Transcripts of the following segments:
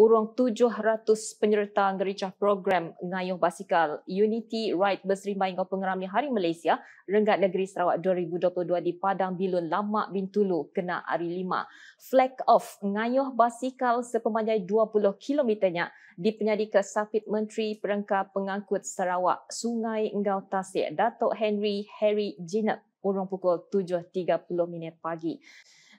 urung 700 penyerta ngericah program ngayuh basikal Unity Ride Berseri Maingau Pengerami Hari Malaysia Renggat Negeri Sarawak 2022 di Padang Bilun Lamak Bintulu kena hari lima. Flag off ngayuh basikal sepemanjai 20 kilometernya di ke Safit Menteri perengka Pengangkut Sarawak Sungai Enggau Tasik Datuk Henry Harry Jinak urung pukul 7.30 minit pagi.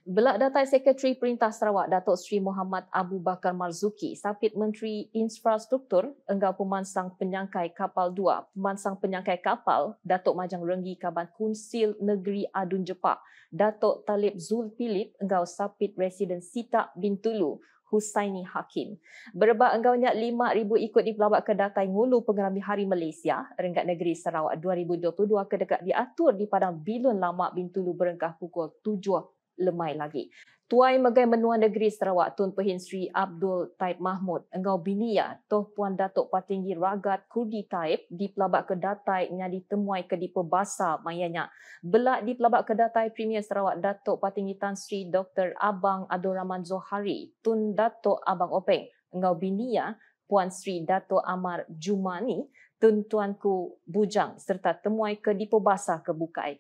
Belak data Sekretari Perintah Sarawak Datuk Sri Muhammad Abu Bakar Marzuki, Sapit Menteri Infrastruktur enggau pemansang penyangkai kapal dua pemansang penyangkai kapal Datuk Majang Renggi Kaban Kunsil Negeri Adun Jepak, Datuk Talib Zul Philip enggau Sapit Residen sitak Bintulu, Husaini Hakim. Berebak enggaunya 5,000 ikut di pelabak ke datai ngulu pengerami Hari Malaysia, Renggat Negeri Sarawak 2022 ke dekat diatur di Padang Bilun Lama Bintulu berengkah pukul 7 lemai lagi. Tuai Megai Menua Negeri Sarawak Tun Pehin Sri Abdul Taib Mahmud Engau binia ya, Toh Puan Datuk Patinggi Ragat Kurdi Taib di Pelabak Kedatai nya ditemui ke Dipo Basa mayanya. Belak di Pelabak Kedatai Premier Sarawak Datuk Patinggi Tan Sri Dr. Abang Abdul Rahman Zohari Tun Datuk Abang Openg Engau binia ya, Puan Sri Datuk Amar Jumani Tun Tuanku Bujang serta temui ke Dipo Basa ke Bukai.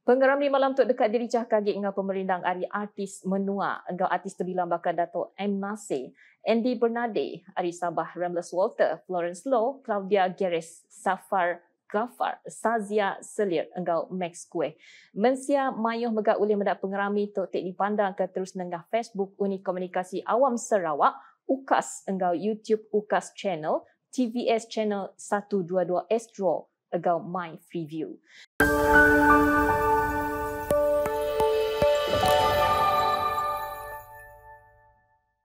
Pengeram di malam tu dekat diri cah kaget dengan pemerintah hari artis menua dengan artis terbilang bakal Dato' M. Nasir, Andy Bernade, Ari Sabah, Ramless Walter, Florence Low, Claudia Geres, Safar Gafar, Sazia Selir, engkau Max Kue. Mensia Mayuh Megak uli Medak Pengerami Tok Tik dipandang ke terus nengah Facebook Uni Komunikasi Awam Sarawak, UKAS, engkau YouTube UKAS Channel, TVS Channel 122 S Draw, engkau My Freeview. Música